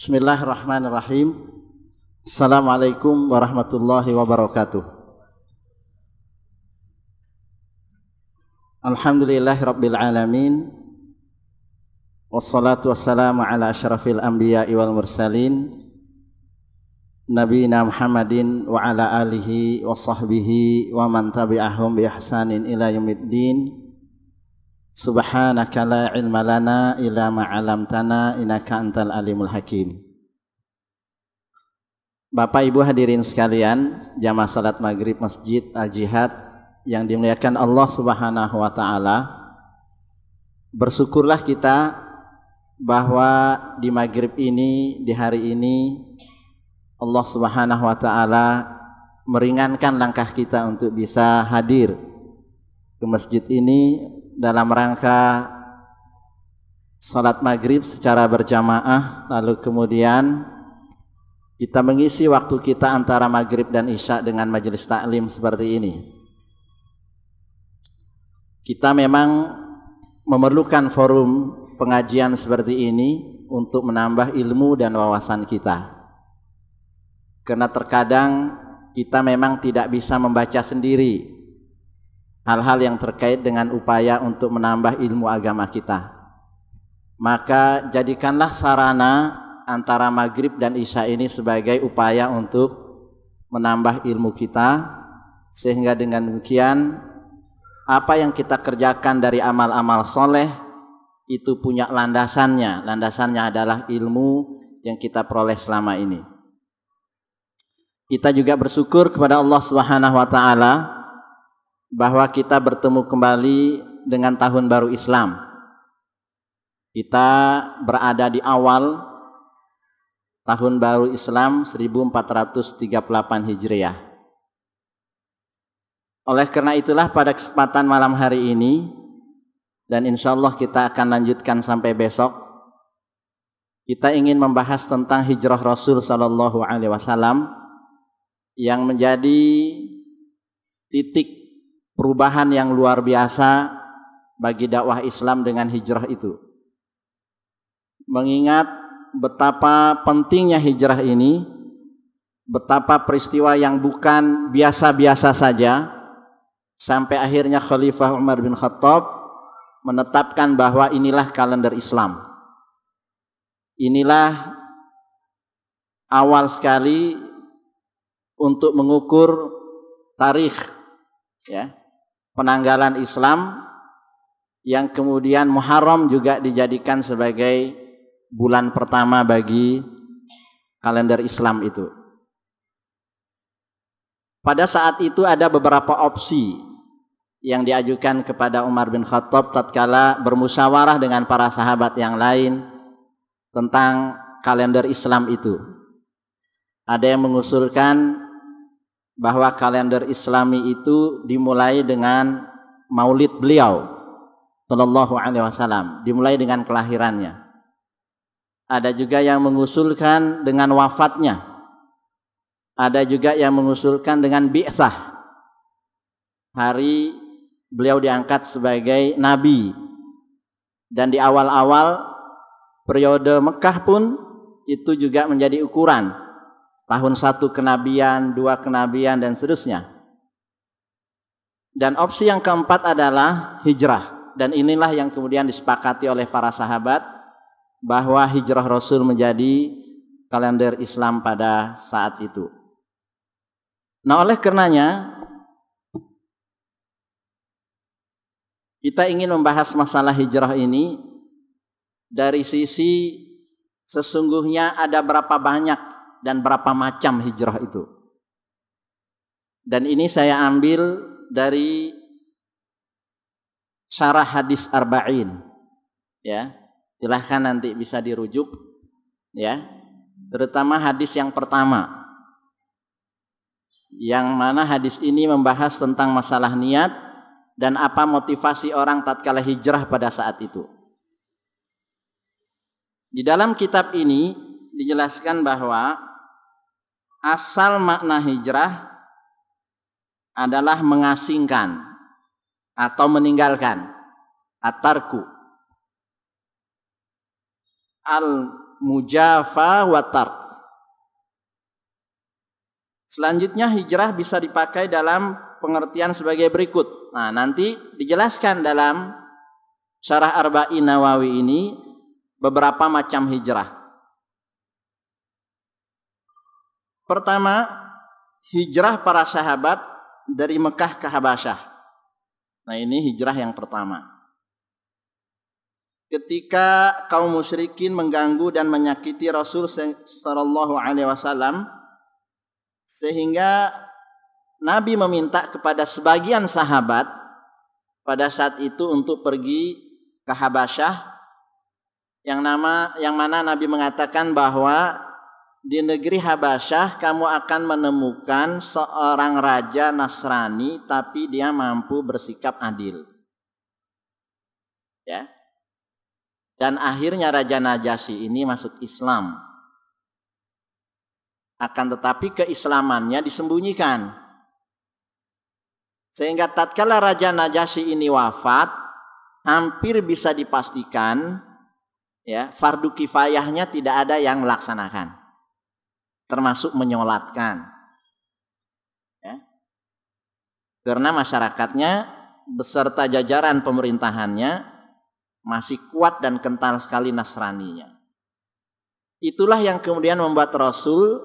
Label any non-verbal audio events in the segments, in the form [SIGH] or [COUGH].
Bismillahirrahmanirrahim. Assalamualaikum warahmatullahi wabarakatuh. Rabbil alamin. Wassalatu wassalamu ala ashrafil anbiya wal mursalin Nabiina Muhammadin wa ala alihi wa sahbihi wa man tabi'ahum bi ihsanin ila yaumiddin. Subhanaka la ilma lana illa ma 'allamtana antal alimul hakim. Bapak Ibu hadirin sekalian, jamaah salat maghrib Masjid Al Jihad yang dimuliakan Allah Subhanahu wa taala. Bersyukurlah kita bahwa di maghrib ini, di hari ini Allah Subhanahu wa taala meringankan langkah kita untuk bisa hadir ke masjid ini dalam rangka salat maghrib secara berjamaah lalu kemudian kita mengisi waktu kita antara maghrib dan isya dengan majelis taklim seperti ini kita memang memerlukan forum pengajian seperti ini untuk menambah ilmu dan wawasan kita karena terkadang kita memang tidak bisa membaca sendiri hal-hal yang terkait dengan upaya untuk menambah ilmu agama kita. Maka jadikanlah sarana antara maghrib dan isya ini sebagai upaya untuk menambah ilmu kita sehingga dengan demikian apa yang kita kerjakan dari amal-amal soleh itu punya landasannya landasannya adalah ilmu yang kita peroleh selama ini kita juga bersyukur kepada Allah Subhanahu wa taala bahwa kita bertemu kembali dengan tahun baru Islam. Kita berada di awal tahun baru Islam 1438 Hijriah. Oleh karena itulah pada kesempatan malam hari ini dan insya Allah kita akan lanjutkan sampai besok kita ingin membahas tentang hijrah Rasul SAW Alaihi Wasallam yang menjadi titik perubahan yang luar biasa bagi dakwah Islam dengan hijrah itu. Mengingat betapa pentingnya hijrah ini, betapa peristiwa yang bukan biasa-biasa saja, sampai akhirnya Khalifah Umar bin Khattab menetapkan bahwa inilah kalender Islam. Inilah awal sekali untuk mengukur tarikh ya penanggalan Islam yang kemudian Muharram juga dijadikan sebagai bulan pertama bagi kalender Islam itu. Pada saat itu ada beberapa opsi yang diajukan kepada Umar bin Khattab tatkala bermusyawarah dengan para sahabat yang lain tentang kalender Islam itu. Ada yang mengusulkan bahwa kalender Islami itu dimulai dengan maulid beliau sallallahu Alaihi Wasallam dimulai dengan kelahirannya. Ada juga yang mengusulkan dengan wafatnya. Ada juga yang mengusulkan dengan bi'sah. Hari beliau diangkat sebagai nabi. Dan di awal-awal periode Mekah pun itu juga menjadi ukuran tahun satu kenabian, dua kenabian, dan seterusnya. Dan opsi yang keempat adalah hijrah. Dan inilah yang kemudian disepakati oleh para sahabat bahwa hijrah Rasul menjadi kalender Islam pada saat itu. Nah oleh karenanya kita ingin membahas masalah hijrah ini dari sisi sesungguhnya ada berapa banyak dan berapa macam hijrah itu. Dan ini saya ambil dari syarah hadis arba'in. Ya, silahkan nanti bisa dirujuk. Ya, terutama hadis yang pertama. Yang mana hadis ini membahas tentang masalah niat dan apa motivasi orang tatkala hijrah pada saat itu. Di dalam kitab ini dijelaskan bahwa asal makna hijrah adalah mengasingkan atau meninggalkan atarku al mujafa watar selanjutnya hijrah bisa dipakai dalam pengertian sebagai berikut nah nanti dijelaskan dalam syarah arba'in nawawi ini beberapa macam hijrah Pertama, hijrah para sahabat dari Mekah ke Habasyah. Nah, ini hijrah yang pertama. Ketika kaum musyrikin mengganggu dan menyakiti Rasul sallallahu alaihi wasallam sehingga Nabi meminta kepada sebagian sahabat pada saat itu untuk pergi ke Habasyah yang nama yang mana Nabi mengatakan bahwa di negeri Habasyah kamu akan menemukan seorang raja Nasrani tapi dia mampu bersikap adil. Ya. Dan akhirnya Raja Najasyi ini masuk Islam. Akan tetapi keislamannya disembunyikan. Sehingga tatkala Raja Najasyi ini wafat, hampir bisa dipastikan ya fardu kifayahnya tidak ada yang melaksanakan termasuk menyolatkan. Ya. Karena masyarakatnya beserta jajaran pemerintahannya masih kuat dan kental sekali Nasraninya. Itulah yang kemudian membuat Rasul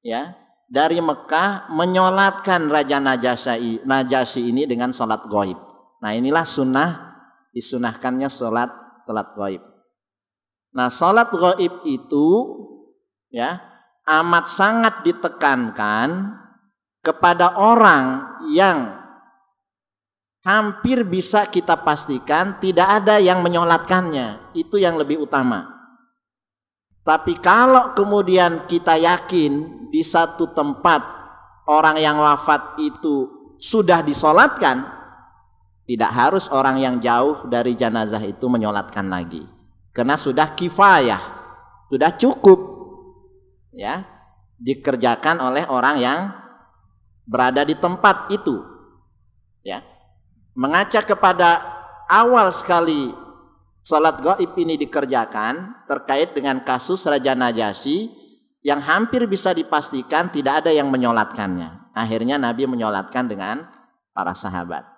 ya dari Mekah menyolatkan Raja Najasyi, Najasyi ini dengan sholat goib. Nah inilah sunnah disunahkannya sholat sholat goib. Nah sholat goib itu ya amat sangat ditekankan kepada orang yang hampir bisa kita pastikan tidak ada yang menyolatkannya. Itu yang lebih utama. Tapi kalau kemudian kita yakin di satu tempat orang yang wafat itu sudah disolatkan, tidak harus orang yang jauh dari jenazah itu menyolatkan lagi. Karena sudah kifayah, sudah cukup ya dikerjakan oleh orang yang berada di tempat itu ya mengacak kepada awal sekali salat gaib ini dikerjakan terkait dengan kasus Raja Najasyi yang hampir bisa dipastikan tidak ada yang menyolatkannya akhirnya Nabi menyolatkan dengan para sahabat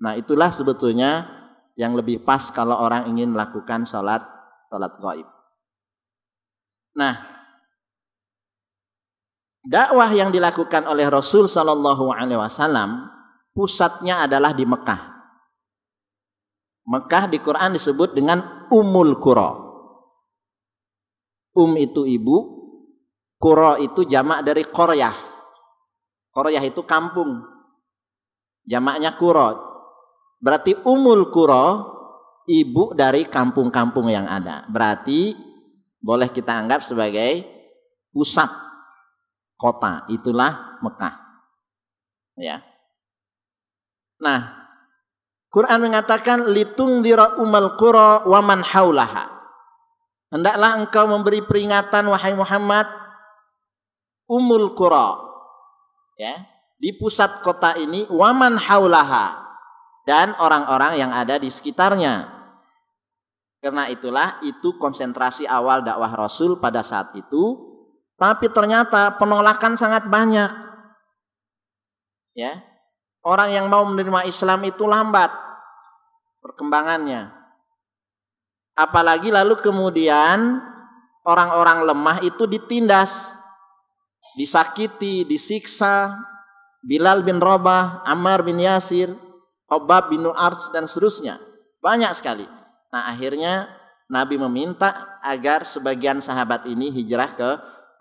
nah itulah sebetulnya yang lebih pas kalau orang ingin melakukan salat salat gaib nah dakwah yang dilakukan oleh Rasul Shallallahu Alaihi Wasallam pusatnya adalah di Mekah. Mekah di Quran disebut dengan Umul Kuro. Um itu ibu, Kuro itu jamak dari Koryah. Koryah itu kampung. Jamaknya Kuro. Berarti Umul Kuro ibu dari kampung-kampung yang ada. Berarti boleh kita anggap sebagai pusat kota, itulah Mekah. Ya. Nah, Quran mengatakan litung dira umal qura wa man haulaha. Hendaklah engkau memberi peringatan wahai Muhammad umul qura. Ya, di pusat kota ini waman haulaha dan orang-orang yang ada di sekitarnya. Karena itulah itu konsentrasi awal dakwah Rasul pada saat itu tapi ternyata penolakan sangat banyak. Ya. Orang yang mau menerima Islam itu lambat perkembangannya. Apalagi lalu kemudian orang-orang lemah itu ditindas, disakiti, disiksa. Bilal bin Rabah, Ammar bin Yasir, Hobab bin Arts dan seterusnya. Banyak sekali. Nah akhirnya Nabi meminta agar sebagian sahabat ini hijrah ke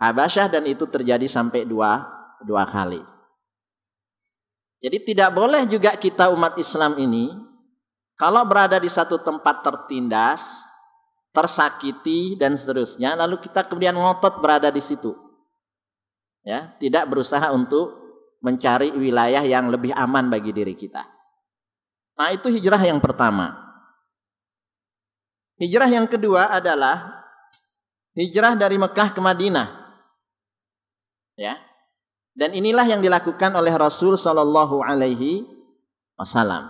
Abasyah dan itu terjadi sampai dua, dua kali. Jadi tidak boleh juga kita umat Islam ini kalau berada di satu tempat tertindas, tersakiti dan seterusnya lalu kita kemudian ngotot berada di situ. Ya, tidak berusaha untuk mencari wilayah yang lebih aman bagi diri kita. Nah, itu hijrah yang pertama. Hijrah yang kedua adalah hijrah dari Mekah ke Madinah ya. Dan inilah yang dilakukan oleh Rasul Shallallahu Alaihi Wasallam.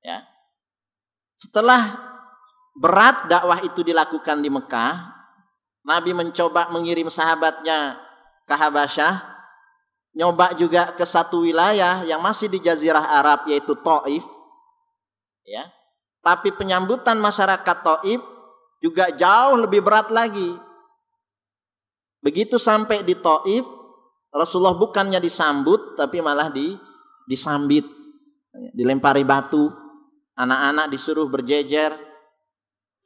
Ya. Setelah berat dakwah itu dilakukan di Mekah, Nabi mencoba mengirim sahabatnya ke Habasyah, nyoba juga ke satu wilayah yang masih di Jazirah Arab yaitu Taif. Ya. Tapi penyambutan masyarakat Taif juga jauh lebih berat lagi Begitu sampai di Taif, Rasulullah bukannya disambut tapi malah di disambit, dilempari batu, anak-anak disuruh berjejer,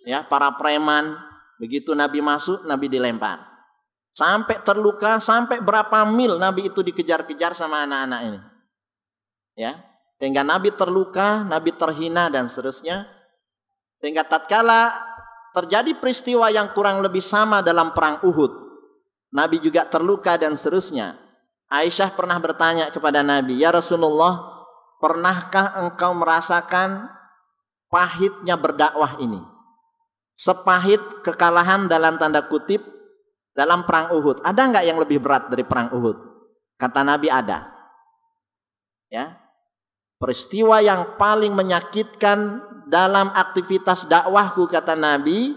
ya para preman. Begitu Nabi masuk, Nabi dilempar. Sampai terluka, sampai berapa mil Nabi itu dikejar-kejar sama anak-anak ini. Ya, sehingga Nabi terluka, Nabi terhina dan seterusnya. Sehingga tatkala terjadi peristiwa yang kurang lebih sama dalam perang Uhud, Nabi juga terluka dan seterusnya. Aisyah pernah bertanya kepada Nabi, "Ya Rasulullah, pernahkah engkau merasakan pahitnya berdakwah ini?" Sepahit kekalahan dalam tanda kutip dalam perang Uhud. Ada enggak yang lebih berat dari perang Uhud? Kata Nabi ada. Ya. Peristiwa yang paling menyakitkan dalam aktivitas dakwahku kata Nabi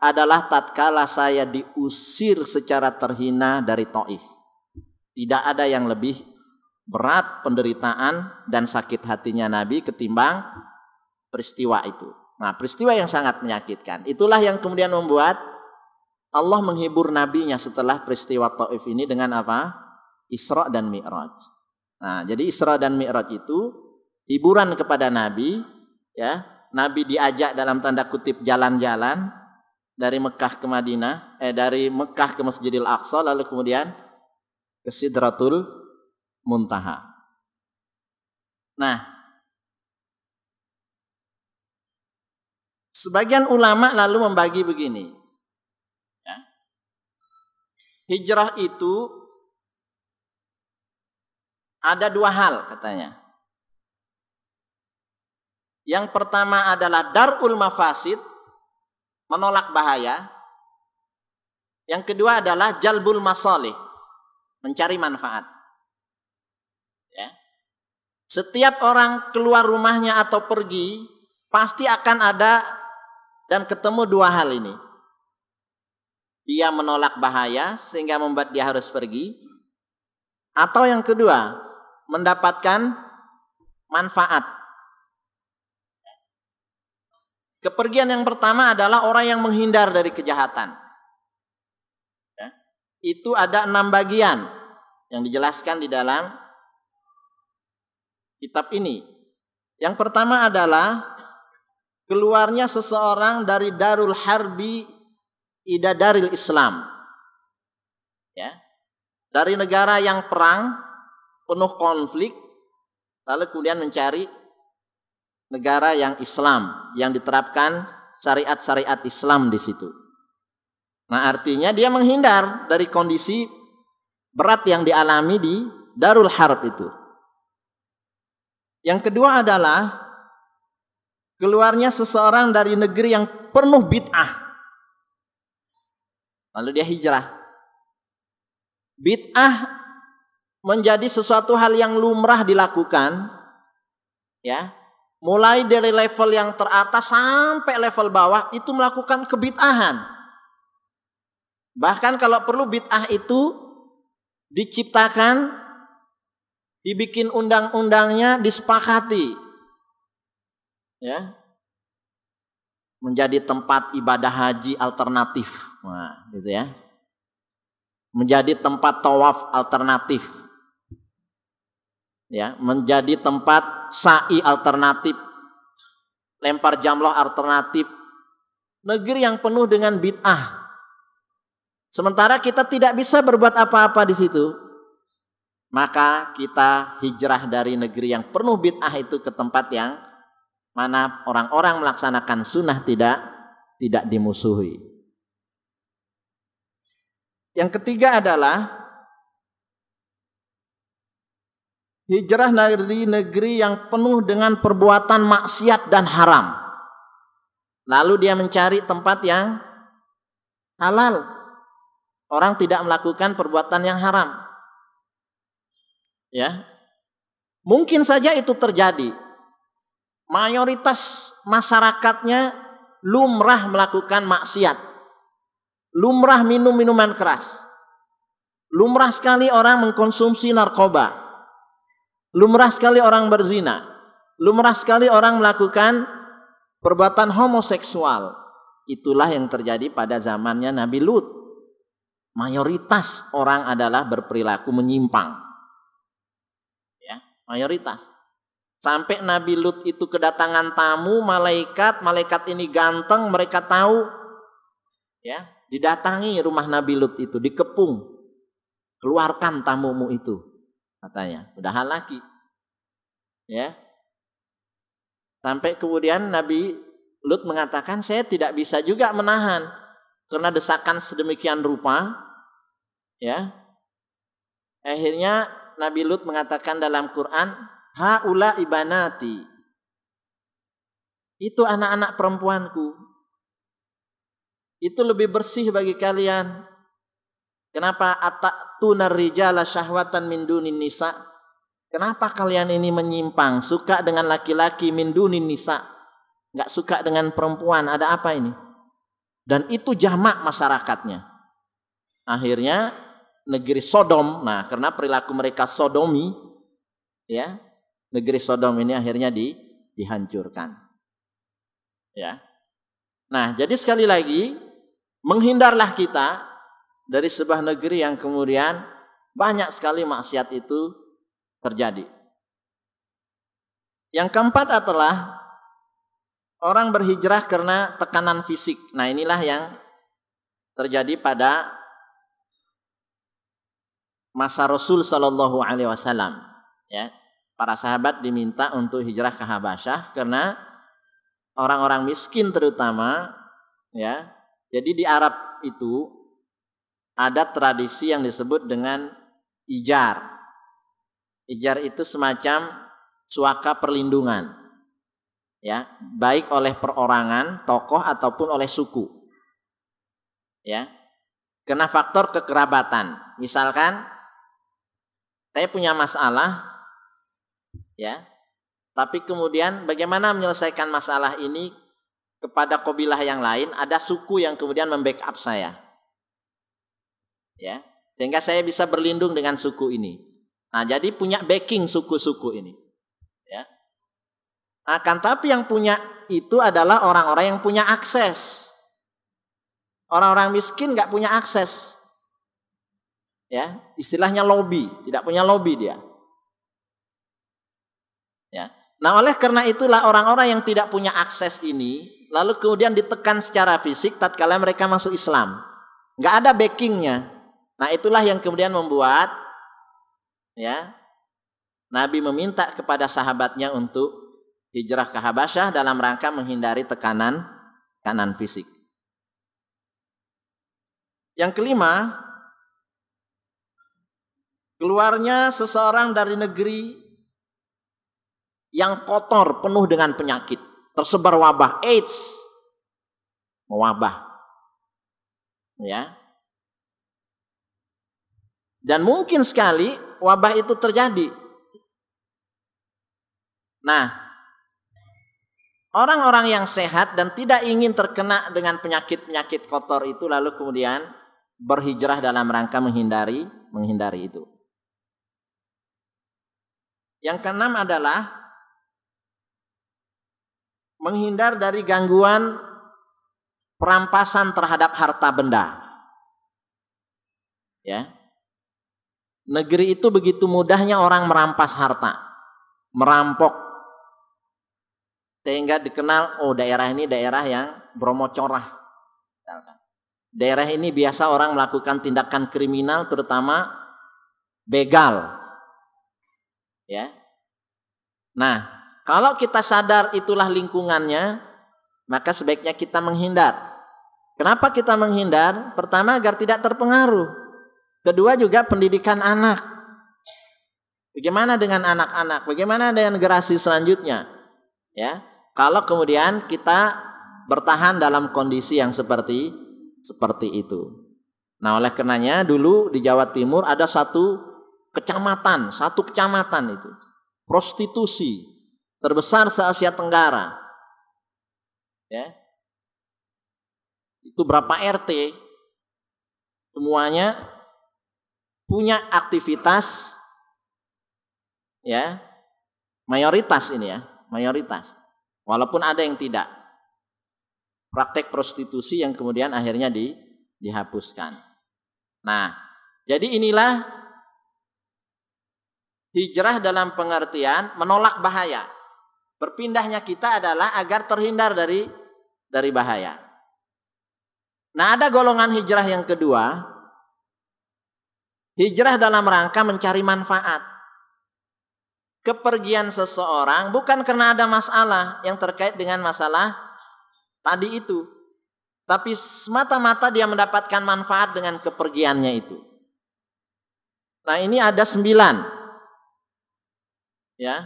adalah tatkala saya diusir secara terhina dari Taif. Tidak ada yang lebih berat penderitaan dan sakit hatinya Nabi ketimbang peristiwa itu. Nah, peristiwa yang sangat menyakitkan. Itulah yang kemudian membuat Allah menghibur nabinya setelah peristiwa Taif ini dengan apa? Isra dan Mi'raj. Nah, jadi Isra dan Mi'raj itu hiburan kepada nabi ya. Nabi diajak dalam tanda kutip jalan-jalan dari Mekah ke Madinah, eh dari Mekah ke Masjidil Aqsa lalu kemudian ke Sidratul Muntaha. Nah, sebagian ulama lalu membagi begini. Ya. Hijrah itu ada dua hal katanya. Yang pertama adalah darul mafasid menolak bahaya. Yang kedua adalah jalbul masalih, mencari manfaat. Ya. Setiap orang keluar rumahnya atau pergi, pasti akan ada dan ketemu dua hal ini. Dia menolak bahaya sehingga membuat dia harus pergi. Atau yang kedua, mendapatkan manfaat Kepergian yang pertama adalah orang yang menghindar dari kejahatan. Ya. Itu ada enam bagian yang dijelaskan di dalam kitab ini. Yang pertama adalah keluarnya seseorang dari darul harbi ida daril Islam. Ya. Dari negara yang perang, penuh konflik, lalu kemudian mencari negara yang Islam yang diterapkan syariat-syariat Islam di situ. Nah, artinya dia menghindar dari kondisi berat yang dialami di Darul Harb itu. Yang kedua adalah keluarnya seseorang dari negeri yang penuh bid'ah. Lalu dia hijrah. Bid'ah menjadi sesuatu hal yang lumrah dilakukan ya mulai dari level yang teratas sampai level bawah itu melakukan kebitahan. Bahkan kalau perlu bid'ah itu diciptakan, dibikin undang-undangnya, disepakati. Ya. Menjadi tempat ibadah haji alternatif. Nah, gitu ya. Menjadi tempat tawaf alternatif ya menjadi tempat sa'i alternatif lempar jamloh alternatif negeri yang penuh dengan bid'ah sementara kita tidak bisa berbuat apa-apa di situ maka kita hijrah dari negeri yang penuh bid'ah itu ke tempat yang mana orang-orang melaksanakan sunnah tidak tidak dimusuhi yang ketiga adalah Hijrah dari negeri yang penuh dengan perbuatan maksiat dan haram. Lalu dia mencari tempat yang halal. Orang tidak melakukan perbuatan yang haram. Ya. Mungkin saja itu terjadi. Mayoritas masyarakatnya lumrah melakukan maksiat. Lumrah minum minuman keras. Lumrah sekali orang mengkonsumsi narkoba Lumrah sekali orang berzina. Lumrah sekali orang melakukan perbuatan homoseksual. Itulah yang terjadi pada zamannya Nabi Lut. Mayoritas orang adalah berperilaku menyimpang. Ya, mayoritas. Sampai Nabi Lut itu kedatangan tamu malaikat, malaikat ini ganteng, mereka tahu ya, didatangi rumah Nabi Lut itu, dikepung. Keluarkan tamumu itu katanya. Udahan lagi. Ya. Sampai kemudian Nabi Lut mengatakan saya tidak bisa juga menahan karena desakan sedemikian rupa ya. Akhirnya Nabi Lut mengatakan dalam Quran, haula ibanati. Itu anak-anak perempuanku. Itu lebih bersih bagi kalian Kenapa tunar rijala syahwatan min dunin nisa? Kenapa kalian ini menyimpang, suka dengan laki-laki min dunin nisa? Enggak suka dengan perempuan, ada apa ini? Dan itu jamak masyarakatnya. Akhirnya negeri Sodom, nah karena perilaku mereka sodomi, ya negeri Sodom ini akhirnya di, dihancurkan. Ya. Nah, jadi sekali lagi menghindarlah kita dari sebuah negeri yang kemudian banyak sekali maksiat itu terjadi. Yang keempat adalah orang berhijrah karena tekanan fisik. Nah, inilah yang terjadi pada masa Rasul Shallallahu alaihi wasallam, ya. Para sahabat diminta untuk hijrah ke Habasyah karena orang-orang miskin terutama ya. Jadi di Arab itu ada tradisi yang disebut dengan ijar. Ijar itu semacam suaka perlindungan. Ya, baik oleh perorangan, tokoh ataupun oleh suku. Ya. Kena faktor kekerabatan. Misalkan saya punya masalah ya. Tapi kemudian bagaimana menyelesaikan masalah ini kepada kobilah yang lain, ada suku yang kemudian membackup saya ya sehingga saya bisa berlindung dengan suku ini nah jadi punya backing suku-suku ini ya akan tapi yang punya itu adalah orang-orang yang punya akses orang-orang miskin nggak punya akses ya istilahnya lobby tidak punya lobby dia ya nah oleh karena itulah orang-orang yang tidak punya akses ini lalu kemudian ditekan secara fisik tatkala mereka masuk Islam nggak ada backingnya Nah, itulah yang kemudian membuat ya Nabi meminta kepada sahabatnya untuk hijrah ke Habasyah dalam rangka menghindari tekanan kanan fisik. Yang kelima, keluarnya seseorang dari negeri yang kotor penuh dengan penyakit, tersebar wabah AIDS, mewabah. Ya, dan mungkin sekali wabah itu terjadi. Nah, orang-orang yang sehat dan tidak ingin terkena dengan penyakit-penyakit kotor itu lalu kemudian berhijrah dalam rangka menghindari menghindari itu. Yang keenam adalah menghindar dari gangguan perampasan terhadap harta benda. Ya, Negeri itu begitu mudahnya orang merampas harta, merampok. Sehingga dikenal, oh daerah ini daerah yang bromo corah. Daerah ini biasa orang melakukan tindakan kriminal terutama begal. Ya. Nah, kalau kita sadar itulah lingkungannya, maka sebaiknya kita menghindar. Kenapa kita menghindar? Pertama agar tidak terpengaruh. Kedua juga pendidikan anak. Bagaimana dengan anak-anak? Bagaimana dengan generasi selanjutnya? Ya. Kalau kemudian kita bertahan dalam kondisi yang seperti seperti itu. Nah, oleh karenanya dulu di Jawa Timur ada satu kecamatan, satu kecamatan itu prostitusi terbesar se-Asia Tenggara. Ya. Itu berapa RT? Semuanya punya aktivitas ya mayoritas ini ya mayoritas walaupun ada yang tidak praktek prostitusi yang kemudian akhirnya di, dihapuskan nah jadi inilah hijrah dalam pengertian menolak bahaya berpindahnya kita adalah agar terhindar dari dari bahaya nah ada golongan hijrah yang kedua Hijrah dalam rangka mencari manfaat. Kepergian seseorang bukan karena ada masalah yang terkait dengan masalah tadi itu. Tapi semata-mata dia mendapatkan manfaat dengan kepergiannya itu. Nah ini ada sembilan. Ya,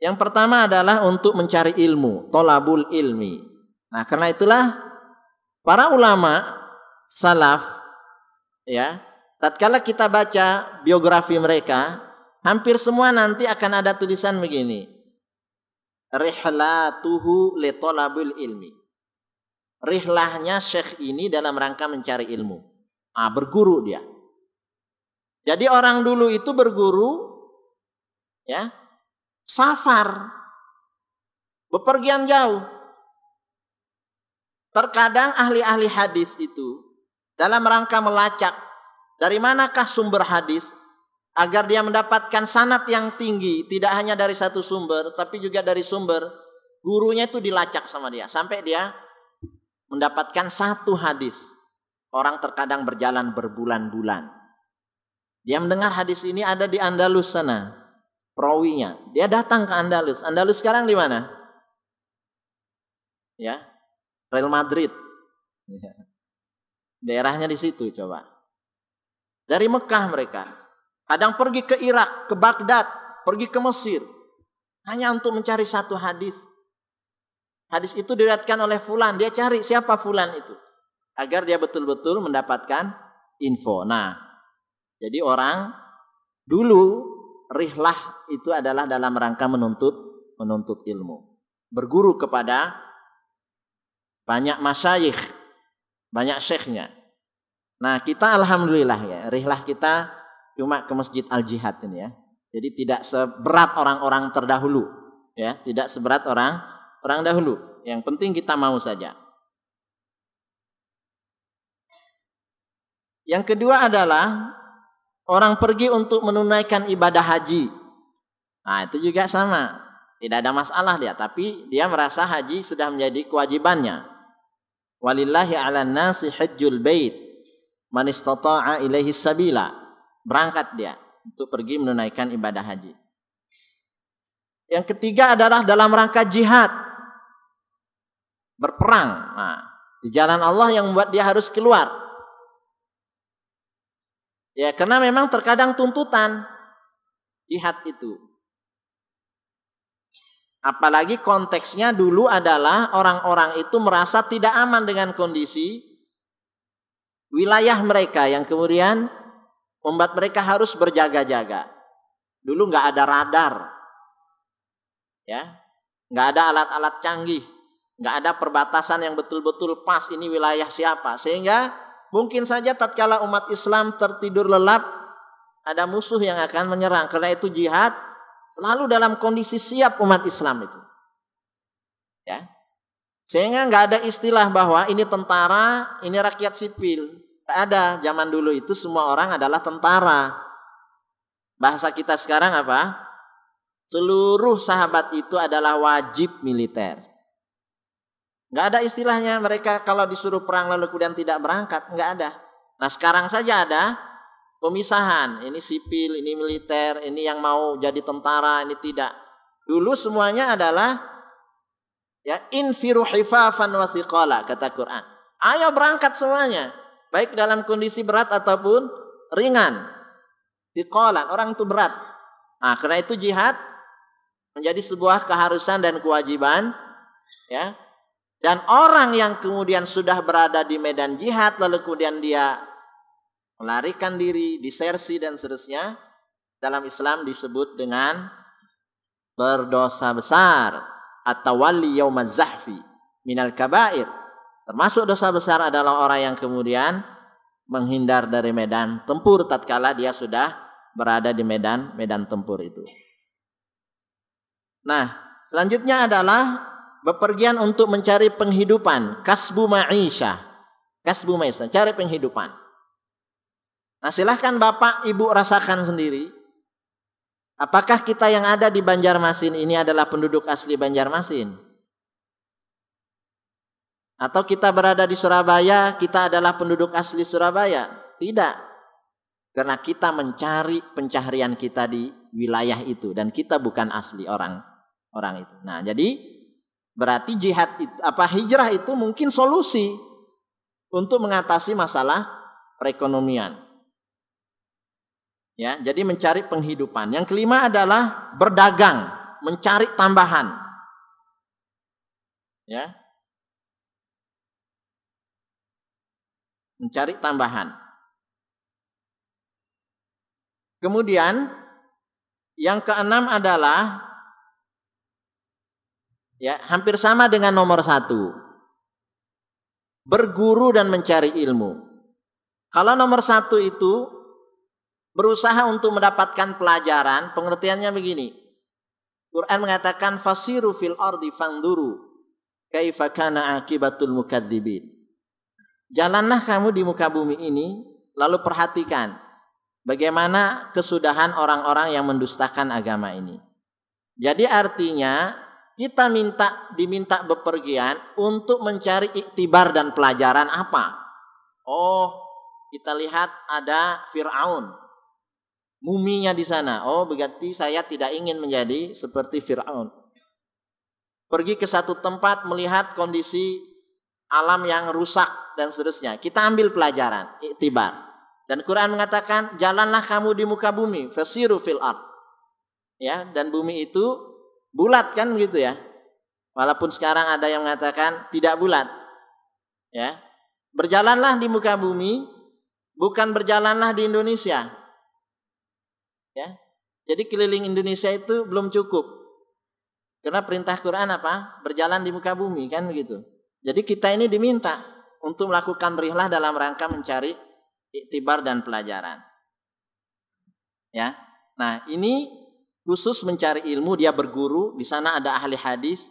yang pertama adalah untuk mencari ilmu, tolabul ilmi. Nah, karena itulah para ulama salaf ya tatkala kita baca biografi mereka, hampir semua nanti akan ada tulisan begini. Rihlatuhu li ilmi. Rihlahnya syekh ini dalam rangka mencari ilmu. Ah, berguru dia. Jadi orang dulu itu berguru ya, safar. Bepergian jauh. Terkadang ahli-ahli hadis itu dalam rangka melacak dari manakah sumber hadis? Agar dia mendapatkan sanat yang tinggi, tidak hanya dari satu sumber, tapi juga dari sumber gurunya itu dilacak sama dia sampai dia mendapatkan satu hadis. Orang terkadang berjalan berbulan-bulan. Dia mendengar hadis ini ada di Andalus sana, perawinya. Dia datang ke Andalus. Andalus sekarang di mana? Ya, Real Madrid. [LAUGHS] Daerahnya di situ coba. Dari Mekah mereka. Kadang pergi ke Irak, ke Baghdad, pergi ke Mesir. Hanya untuk mencari satu hadis. Hadis itu diriatkan oleh Fulan. Dia cari siapa Fulan itu. Agar dia betul-betul mendapatkan info. Nah, jadi orang dulu rihlah itu adalah dalam rangka menuntut menuntut ilmu. Berguru kepada banyak masyayikh, banyak syekhnya. Nah kita alhamdulillah ya, rihlah kita cuma ke masjid al jihad ini ya. Jadi tidak seberat orang-orang terdahulu ya, tidak seberat orang orang dahulu. Yang penting kita mau saja. Yang kedua adalah orang pergi untuk menunaikan ibadah haji. Nah, itu juga sama. Tidak ada masalah dia, tapi dia merasa haji sudah menjadi kewajibannya. Walillahi ala nasi hajjul bait manistata'a ilaihi sabila. Berangkat dia untuk pergi menunaikan ibadah haji. Yang ketiga adalah dalam rangka jihad. Berperang. Nah, di jalan Allah yang membuat dia harus keluar. Ya, karena memang terkadang tuntutan jihad itu. Apalagi konteksnya dulu adalah orang-orang itu merasa tidak aman dengan kondisi wilayah mereka yang kemudian membuat mereka harus berjaga-jaga. Dulu nggak ada radar, ya, nggak ada alat-alat canggih, nggak ada perbatasan yang betul-betul pas ini wilayah siapa, sehingga mungkin saja tatkala umat Islam tertidur lelap ada musuh yang akan menyerang. Karena itu jihad selalu dalam kondisi siap umat Islam itu, ya. Sehingga nggak ada istilah bahwa ini tentara, ini rakyat sipil ada zaman dulu itu semua orang adalah tentara. Bahasa kita sekarang apa? Seluruh sahabat itu adalah wajib militer. Gak ada istilahnya mereka kalau disuruh perang lalu kemudian tidak berangkat, Gak ada. Nah sekarang saja ada pemisahan, ini sipil, ini militer, ini yang mau jadi tentara, ini tidak. Dulu semuanya adalah ya infiru hifafan kata Quran. Ayo berangkat semuanya baik dalam kondisi berat ataupun ringan. Tikolan, orang itu berat. Nah, karena itu jihad menjadi sebuah keharusan dan kewajiban, ya. Dan orang yang kemudian sudah berada di medan jihad lalu kemudian dia melarikan diri, disersi dan seterusnya dalam Islam disebut dengan berdosa besar atau wali yaumaz zahfi minal kabair Termasuk dosa besar adalah orang yang kemudian menghindar dari medan tempur tatkala dia sudah berada di medan medan tempur itu. Nah, selanjutnya adalah bepergian untuk mencari penghidupan, kasbu ma'isha. Kasbu ma'isha, cari penghidupan. Nah, silahkan Bapak Ibu rasakan sendiri apakah kita yang ada di Banjarmasin ini adalah penduduk asli Banjarmasin? Atau kita berada di Surabaya, kita adalah penduduk asli Surabaya? Tidak. Karena kita mencari pencaharian kita di wilayah itu dan kita bukan asli orang orang itu. Nah, jadi berarti jihad itu, apa hijrah itu mungkin solusi untuk mengatasi masalah perekonomian. Ya, jadi mencari penghidupan. Yang kelima adalah berdagang, mencari tambahan. Ya, mencari tambahan. Kemudian yang keenam adalah ya hampir sama dengan nomor satu berguru dan mencari ilmu. Kalau nomor satu itu berusaha untuk mendapatkan pelajaran, pengertiannya begini. Quran mengatakan fasiru fil ardi fanduru kaifa kana akibatul mukadzibin. Jalanlah kamu di muka bumi ini, lalu perhatikan bagaimana kesudahan orang-orang yang mendustakan agama ini. Jadi artinya kita minta diminta bepergian untuk mencari iktibar dan pelajaran apa? Oh, kita lihat ada Firaun. Muminya di sana. Oh, berarti saya tidak ingin menjadi seperti Firaun. Pergi ke satu tempat melihat kondisi alam yang rusak dan seterusnya. Kita ambil pelajaran, iktibar. Dan Quran mengatakan, jalanlah kamu di muka bumi, fasiru fil ard. Ya, dan bumi itu bulat kan begitu ya. Walaupun sekarang ada yang mengatakan tidak bulat. Ya. Berjalanlah di muka bumi, bukan berjalanlah di Indonesia. Ya. Jadi keliling Indonesia itu belum cukup. Karena perintah Quran apa? Berjalan di muka bumi kan begitu. Jadi kita ini diminta untuk melakukan rihlah dalam rangka mencari iktibar dan pelajaran. Ya. Nah, ini khusus mencari ilmu, dia berguru, di sana ada ahli hadis,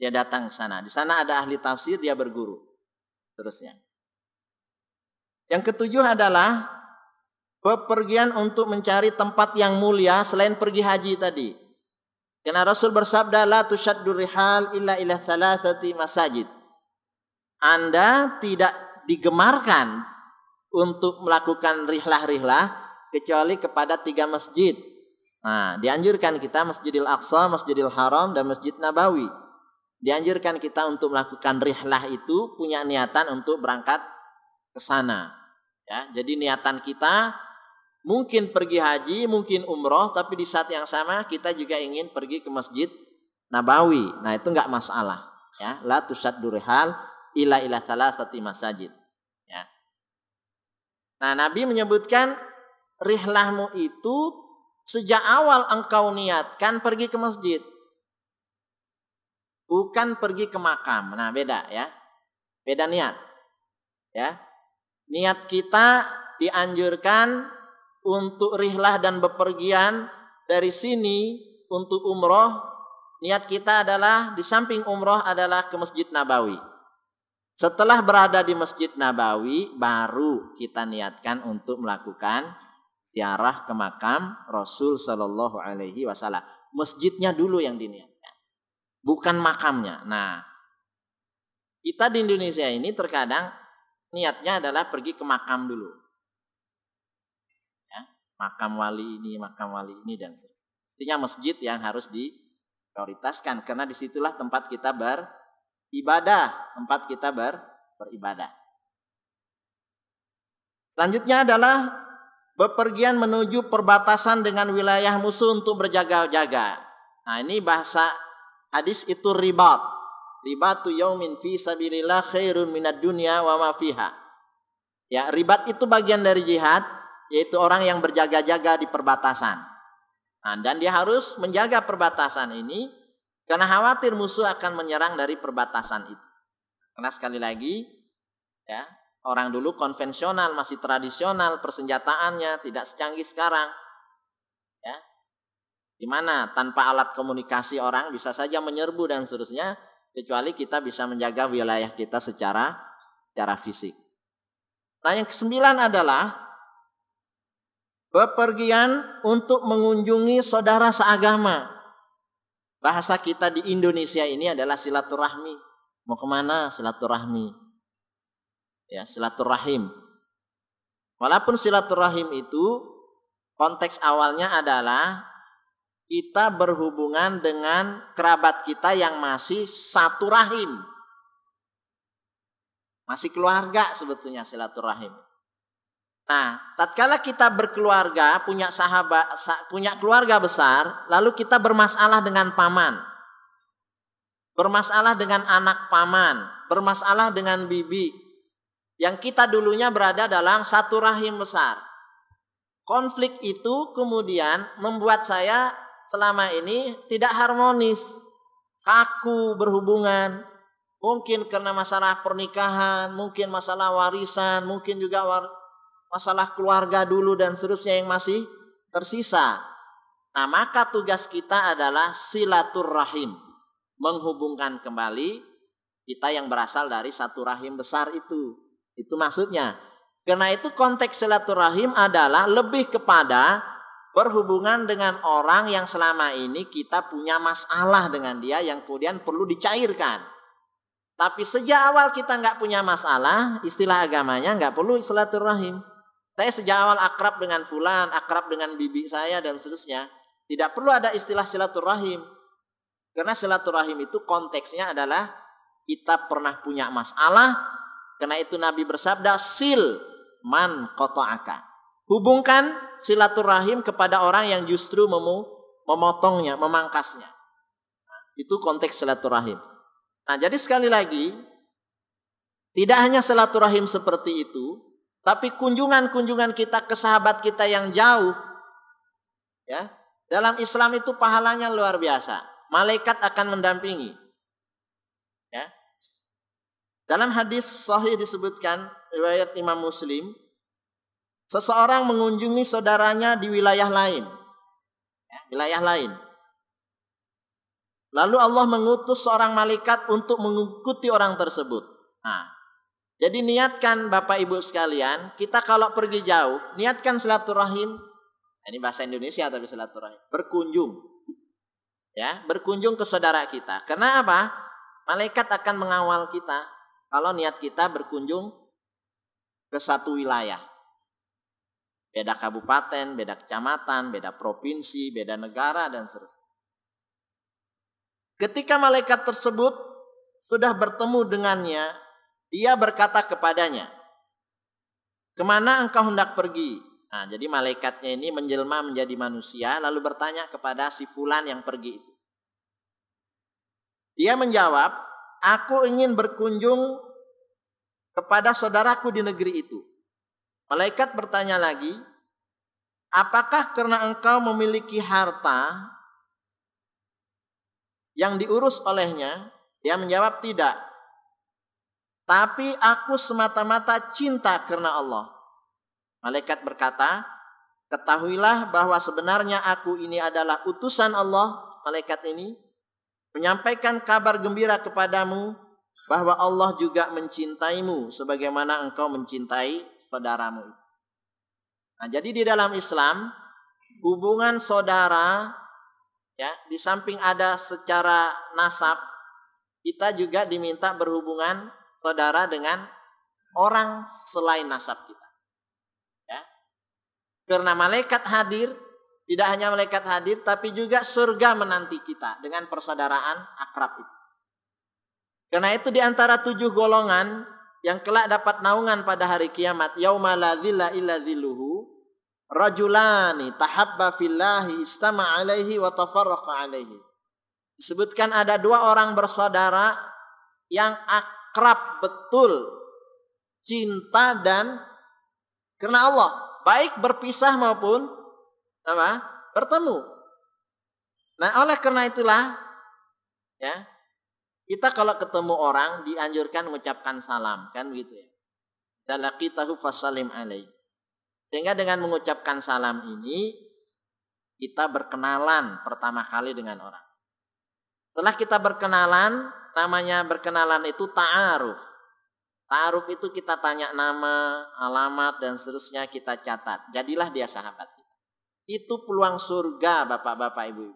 dia datang ke sana. Di sana ada ahli tafsir, dia berguru. Terusnya. Yang ketujuh adalah pepergian untuk mencari tempat yang mulia selain pergi haji tadi. Karena Rasul bersabda la tusyaddu rihal illa ila thalathati masajid. Anda tidak digemarkan untuk melakukan rihlah-rihlah kecuali kepada tiga masjid. Nah, dianjurkan kita Masjidil Aqsa, Masjidil Haram, dan Masjid Nabawi. Dianjurkan kita untuk melakukan rihlah itu punya niatan untuk berangkat ke sana. Ya, jadi niatan kita mungkin pergi haji, mungkin umroh, tapi di saat yang sama kita juga ingin pergi ke Masjid Nabawi. Nah, itu enggak masalah. Ya, la tusaddu rihal ila ila salah satu masjid. Ya. Nah Nabi menyebutkan rihlahmu itu sejak awal engkau niatkan pergi ke masjid. Bukan pergi ke makam. Nah beda ya. Beda niat. Ya. Niat kita dianjurkan untuk rihlah dan bepergian dari sini untuk umroh niat kita adalah di samping umroh adalah ke Masjid Nabawi. Setelah berada di Masjid Nabawi, baru kita niatkan untuk melakukan ziarah ke makam Rasul Shallallahu Alaihi Wasallam. Masjidnya dulu yang diniatkan, bukan makamnya. Nah, kita di Indonesia ini terkadang niatnya adalah pergi ke makam dulu, ya, makam wali ini, makam wali ini dan seterusnya. Artinya masjid yang harus diprioritaskan karena disitulah tempat kita ber ibadah, tempat kita ber, beribadah. Selanjutnya adalah bepergian menuju perbatasan dengan wilayah musuh untuk berjaga-jaga. Nah, ini bahasa hadis itu ribat. ribat Ribatu yaumin fi sabilillah khairun minad dunya wa ma fiha. Ya, ribat itu bagian dari jihad, yaitu orang yang berjaga-jaga di perbatasan. Nah, dan dia harus menjaga perbatasan ini karena khawatir musuh akan menyerang dari perbatasan itu. Karena sekali lagi, ya orang dulu konvensional, masih tradisional, persenjataannya tidak secanggih sekarang. Ya, Dimana tanpa alat komunikasi orang bisa saja menyerbu dan seterusnya, kecuali kita bisa menjaga wilayah kita secara secara fisik. Nah yang kesembilan adalah bepergian untuk mengunjungi saudara seagama. Bahasa kita di Indonesia ini adalah silaturahmi. Mau kemana silaturahmi? Ya, silaturahim. Walaupun silaturahim itu konteks awalnya adalah kita berhubungan dengan kerabat kita yang masih satu rahim. Masih keluarga sebetulnya silaturahim. Nah, tatkala kita berkeluarga, punya sahabat, punya keluarga besar, lalu kita bermasalah dengan paman, bermasalah dengan anak paman, bermasalah dengan bibi, yang kita dulunya berada dalam satu rahim besar. Konflik itu kemudian membuat saya selama ini tidak harmonis, kaku berhubungan, mungkin karena masalah pernikahan, mungkin masalah warisan, mungkin juga war masalah keluarga dulu dan seterusnya yang masih tersisa. Nah, maka tugas kita adalah silaturrahim, menghubungkan kembali kita yang berasal dari satu rahim besar itu. Itu maksudnya. Karena itu konteks silaturrahim adalah lebih kepada berhubungan dengan orang yang selama ini kita punya masalah dengan dia yang kemudian perlu dicairkan. Tapi sejak awal kita nggak punya masalah, istilah agamanya nggak perlu silaturahim. Saya sejak awal akrab dengan fulan, akrab dengan bibi saya dan seterusnya. Tidak perlu ada istilah silaturahim. Karena silaturahim itu konteksnya adalah kita pernah punya masalah. Karena itu Nabi bersabda, sil man kotoaka. Hubungkan silaturahim kepada orang yang justru memu, memotongnya, memangkasnya. Nah, itu konteks silaturahim. Nah jadi sekali lagi, tidak hanya silaturahim seperti itu, tapi kunjungan-kunjungan kita ke sahabat kita yang jauh, ya, dalam Islam itu pahalanya luar biasa. Malaikat akan mendampingi. Ya. Dalam hadis sahih disebutkan riwayat Imam Muslim, seseorang mengunjungi saudaranya di wilayah lain. Ya, wilayah lain. Lalu Allah mengutus seorang malaikat untuk mengikuti orang tersebut. Nah, jadi niatkan Bapak Ibu sekalian, kita kalau pergi jauh, niatkan silaturahim. Nah, ini bahasa Indonesia tapi silaturahim. Berkunjung. Ya, berkunjung ke saudara kita. Karena apa? Malaikat akan mengawal kita kalau niat kita berkunjung ke satu wilayah. Beda kabupaten, beda kecamatan, beda provinsi, beda negara dan seterusnya. Ketika malaikat tersebut sudah bertemu dengannya, ia berkata kepadanya, kemana engkau hendak pergi? Nah, jadi malaikatnya ini menjelma menjadi manusia lalu bertanya kepada si fulan yang pergi itu. Dia menjawab, aku ingin berkunjung kepada saudaraku di negeri itu. Malaikat bertanya lagi, apakah karena engkau memiliki harta yang diurus olehnya? Dia menjawab tidak. Tapi aku semata-mata cinta karena Allah. Malaikat berkata, ketahuilah bahwa sebenarnya aku ini adalah utusan Allah, malaikat ini, menyampaikan kabar gembira kepadamu bahwa Allah juga mencintaimu sebagaimana engkau mencintai saudaramu. Nah, jadi di dalam Islam hubungan saudara ya di samping ada secara nasab kita juga diminta berhubungan saudara dengan orang selain nasab kita. Ya. Karena malaikat hadir, tidak hanya malaikat hadir, tapi juga surga menanti kita dengan persaudaraan akrab itu. Karena itu di antara tujuh golongan yang kelak dapat naungan pada hari kiamat, yauma la illa rajulani tahabba fillahi istama alaihi wa tafarraqa alaihi. Disebutkan ada dua orang bersaudara yang akrab akrab betul cinta dan karena Allah baik berpisah maupun apa bertemu nah oleh karena itulah ya kita kalau ketemu orang dianjurkan mengucapkan salam kan gitu ya dalaqitahu fasalim alaih sehingga dengan mengucapkan salam ini kita berkenalan pertama kali dengan orang setelah kita berkenalan namanya berkenalan itu ta'aruf. Ta'aruf itu kita tanya nama, alamat, dan seterusnya kita catat. Jadilah dia sahabat kita. Itu peluang surga bapak-bapak ibu.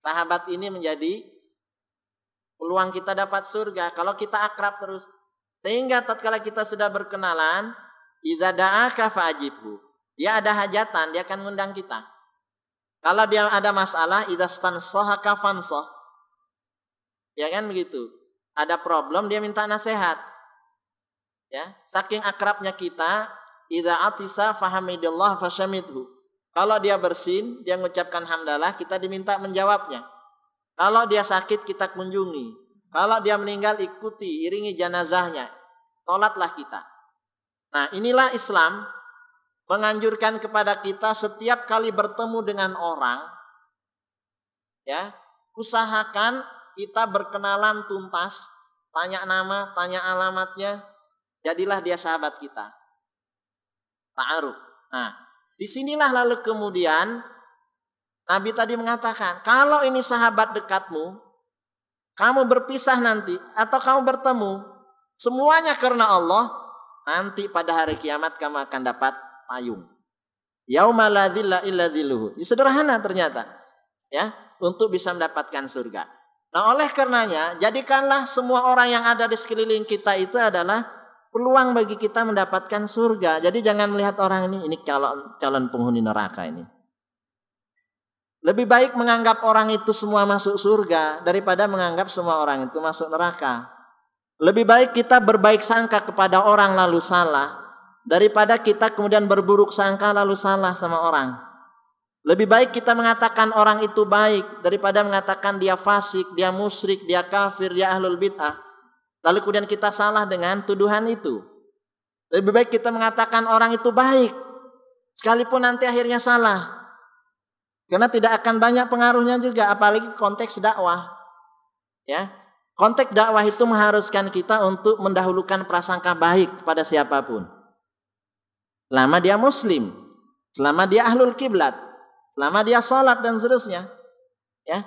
Sahabat ini menjadi peluang kita dapat surga kalau kita akrab terus. Sehingga tatkala kita sudah berkenalan, idza da'aka fa'ajibhu. Dia ada hajatan, dia akan mengundang kita. Kalau dia ada masalah, idza stansahaka fansah. Ya kan begitu. Ada problem dia minta nasihat. Ya, saking akrabnya kita, idza atisa fahamidillah fashamidhu. Kalau dia bersin, dia mengucapkan hamdalah, kita diminta menjawabnya. Kalau dia sakit, kita kunjungi. Kalau dia meninggal, ikuti, iringi jenazahnya. Tolatlah kita. Nah, inilah Islam menganjurkan kepada kita setiap kali bertemu dengan orang, ya, usahakan kita berkenalan tuntas, tanya nama, tanya alamatnya, jadilah dia sahabat kita. Ta'aruf. Nah, disinilah lalu kemudian Nabi tadi mengatakan, kalau ini sahabat dekatmu, kamu berpisah nanti atau kamu bertemu, semuanya karena Allah, nanti pada hari kiamat kamu akan dapat payung. Yaumala illa Sederhana ternyata. Ya, untuk bisa mendapatkan surga. Nah, oleh karenanya, jadikanlah semua orang yang ada di sekeliling kita itu adalah peluang bagi kita mendapatkan surga. Jadi jangan melihat orang ini ini calon calon penghuni neraka ini. Lebih baik menganggap orang itu semua masuk surga daripada menganggap semua orang itu masuk neraka. Lebih baik kita berbaik sangka kepada orang lalu salah daripada kita kemudian berburuk sangka lalu salah sama orang. Lebih baik kita mengatakan orang itu baik daripada mengatakan dia fasik, dia musyrik, dia kafir, dia ahlul bid'ah. Lalu kemudian kita salah dengan tuduhan itu. Lebih baik kita mengatakan orang itu baik sekalipun nanti akhirnya salah. Karena tidak akan banyak pengaruhnya juga apalagi konteks dakwah. Ya. Konteks dakwah itu mengharuskan kita untuk mendahulukan prasangka baik kepada siapapun. Selama dia muslim, selama dia ahlul kiblat, Selama dia sholat dan seterusnya. Ya.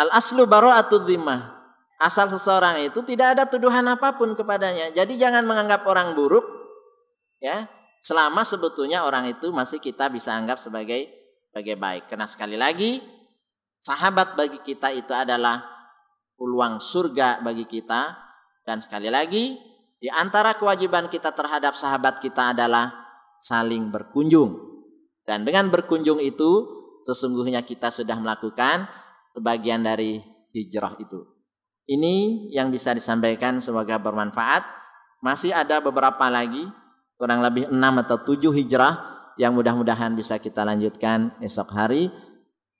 Al aslu baro'atul dhimah. Asal seseorang itu tidak ada tuduhan apapun kepadanya. Jadi jangan menganggap orang buruk. Ya. Selama sebetulnya orang itu masih kita bisa anggap sebagai sebagai baik. Karena sekali lagi sahabat bagi kita itu adalah peluang surga bagi kita dan sekali lagi di antara kewajiban kita terhadap sahabat kita adalah saling berkunjung. Dan dengan berkunjung itu, sesungguhnya kita sudah melakukan sebagian dari hijrah itu. Ini yang bisa disampaikan semoga bermanfaat. Masih ada beberapa lagi, kurang lebih 6 atau 7 hijrah yang mudah-mudahan bisa kita lanjutkan esok hari.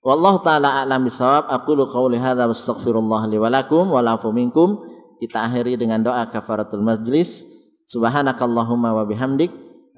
Wallahu taala a'lam bisawab. Aku qauli hadza astaghfirullah li wa lakum wa minkum. Kita akhiri dengan doa kafaratul majlis. Subhanakallahumma wa bihamdik